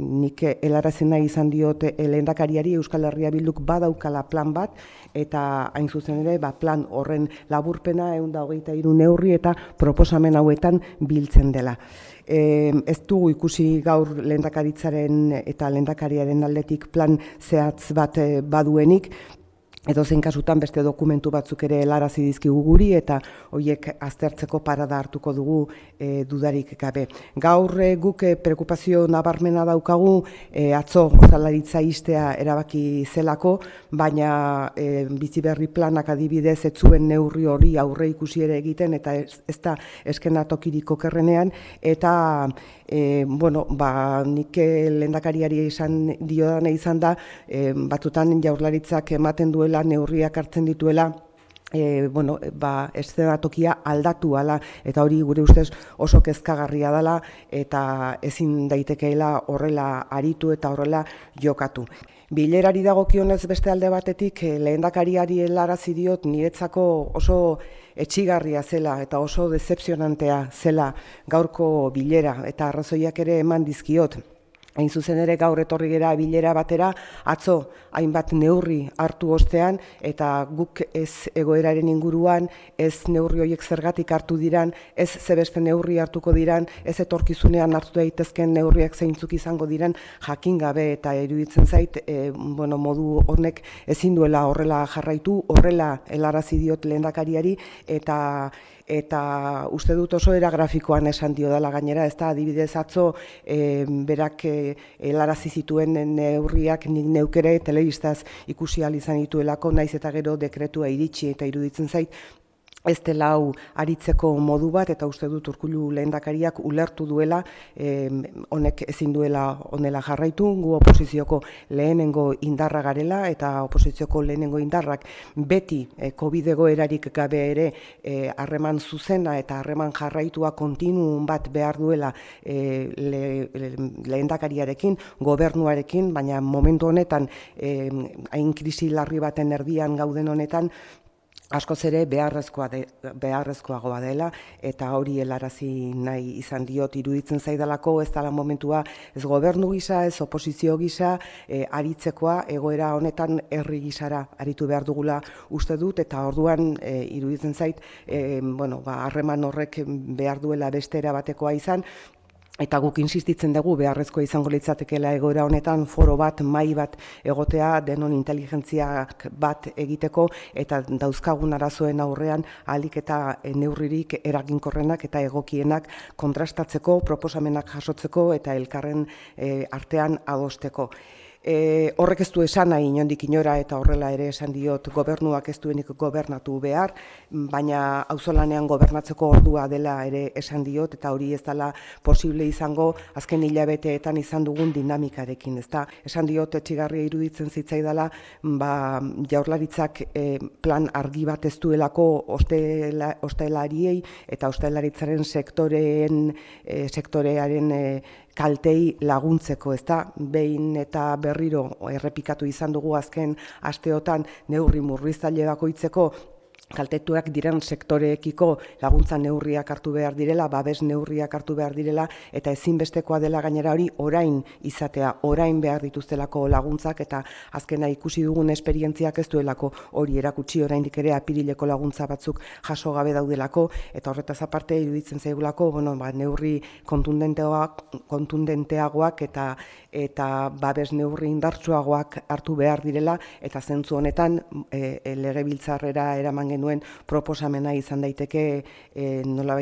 nik elarazena izan diote eh, lehendakariari Euskal Herria Bilduk badaukala plan bat eta hain zuzen ere ba, plan horren laburpena egun da hogeita irun neurri eta proposamen hauetan biltzen dela. E, ez dugu ikusi gaur lehendakaritzaren eta lehendakariaren aldetik plan zehatz bat eh, baduenik, edo zein kasutan beste dokumentu batzuk ere helarazi dizkigu guri eta hoiek aztertzeko parada hartuko dugu e, dudarik gabe. Gaur e, guk e, preokupazio nabarmena daukagu e, atzo ozalaritza istea erabaki zelako, baina e, bizi berri planak adibidez ez zuen neurri hori aurre ikusi ere egiten eta ez, da eskena tokiriko kerrenean eta e, bueno, ba, nik e, lehendakariari izan, diodan izan da e, batzutan jaurlaritzak ematen duen dituela, neurriak hartzen dituela, e, bueno, ba, tokia aldatu ala, eta hori gure ustez oso kezkagarria dala, eta ezin daitekeela horrela aritu eta horrela jokatu. Bilerari dagokionez beste alde batetik, eh, lehendakariari helara diot niretzako oso etxigarria zela eta oso decepzionantea zela gaurko bilera, eta arrazoiak ere eman dizkiot hain zuzen ere gaur etorri gera bilera batera, atzo hainbat neurri hartu ostean, eta guk ez egoeraren inguruan, ez neurri horiek zergatik hartu diran, ez zebeste neurri hartuko diran, ez etorkizunean hartu daitezken neurriak zeintzuk izango diren, jakin gabe eta iruditzen zait, e, bueno, modu honek ezin duela horrela jarraitu, horrela helarazi diot lehendakariari, eta eta uste dut oso era grafikoan esan dio dela gainera, ez da adibidez atzo berak eh, helarazi zituen neurriak nik neukere telebistaz ikusi alizan izan dituelako naiz eta gero dekretua iritsi eta iruditzen zait ez dela hau aritzeko modu bat eta uste dut urkulu lehendakariak ulertu duela, honek ezin duela onela jarraitu, gu oposizioko lehenengo indarra garela eta oposizioko lehenengo indarrak beti eh, covid erarik gabe ere eh, harreman zuzena eta harreman jarraitua kontinu bat behar duela eh, lehendakariarekin, gobernuarekin, baina momentu honetan, hain krisi larri baten erdian gauden honetan, askoz ere beharrezkoa de, beharrezkoagoa dela eta hori helarazi nahi izan diot iruditzen zaidalako ez dela momentua ez gobernu gisa ez oposizio gisa e, aritzekoa egoera honetan herri gisara aritu behar dugula uste dut eta orduan e, iruditzen zait e, bueno ba harreman horrek behar duela bestera batekoa izan eta guk insistitzen dugu beharrezkoa izango litzatekeela egoera honetan foro bat mai bat egotea denon inteligentziak bat egiteko eta dauzkagun arazoen aurrean alik eta neurririk eraginkorrenak eta egokienak kontrastatzeko proposamenak jasotzeko eta elkarren eh, artean adosteko e, horrek ez du esan nahi inondik inora eta horrela ere esan diot gobernuak ez duenik gobernatu behar, baina auzolanean gobernatzeko ordua dela ere esan diot eta hori ez dela posible izango azken hilabeteetan izan dugun dinamikarekin. Ez esan diot etxigarria iruditzen zitzai dela, ba, jaurlaritzak e, plan argi bat ez duelako ostelariei eta ostelaritzaren sektoreen, e, sektorearen e, kaltei laguntzeko, ez da, behin eta berriro errepikatu izan dugu azken asteotan neurri murriztaile bakoitzeko kaltetuak diren sektoreekiko laguntza neurriak hartu behar direla, babes neurriak hartu behar direla, eta ezinbestekoa dela gainera hori orain izatea, orain behar dituztelako laguntzak, eta azkena ikusi dugun esperientziak ez duelako hori erakutsi orain ere apirileko laguntza batzuk jaso gabe daudelako, eta horretaz aparte iruditzen zaigulako, bueno, ba, neurri kontundenteagoak, kontundenteagoak eta eta babes neurri indartsuagoak hartu behar direla, eta zentzu honetan e, e, legebiltzarrera eraman Nuen proposamena izan daiteke e, eh, nola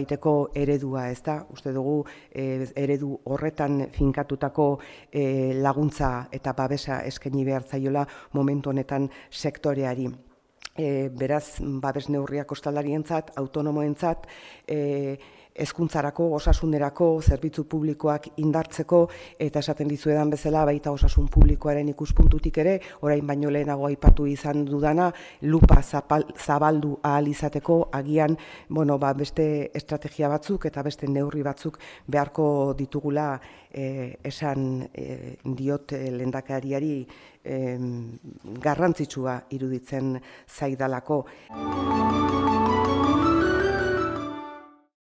eredua, ez da? Uste dugu e, eredu horretan finkatutako e, laguntza eta babesa eskaini behar zaiola momentu honetan sektoreari. E, beraz, babes neurriak kostalarientzat, autonomoentzat, e, autonomoentzat, hezkuntzarako osasunerako, zerbitzu publikoak indartzeko, eta esaten edan bezala, baita osasun publikoaren ikuspuntutik ere, orain baino lehenago aipatu izan dudana, lupa zabaldu ahal izateko, agian, bueno, ba, beste estrategia batzuk eta beste neurri batzuk beharko ditugula e, esan e, diot e, lendakariari garrantzitsua iruditzen zaidalako.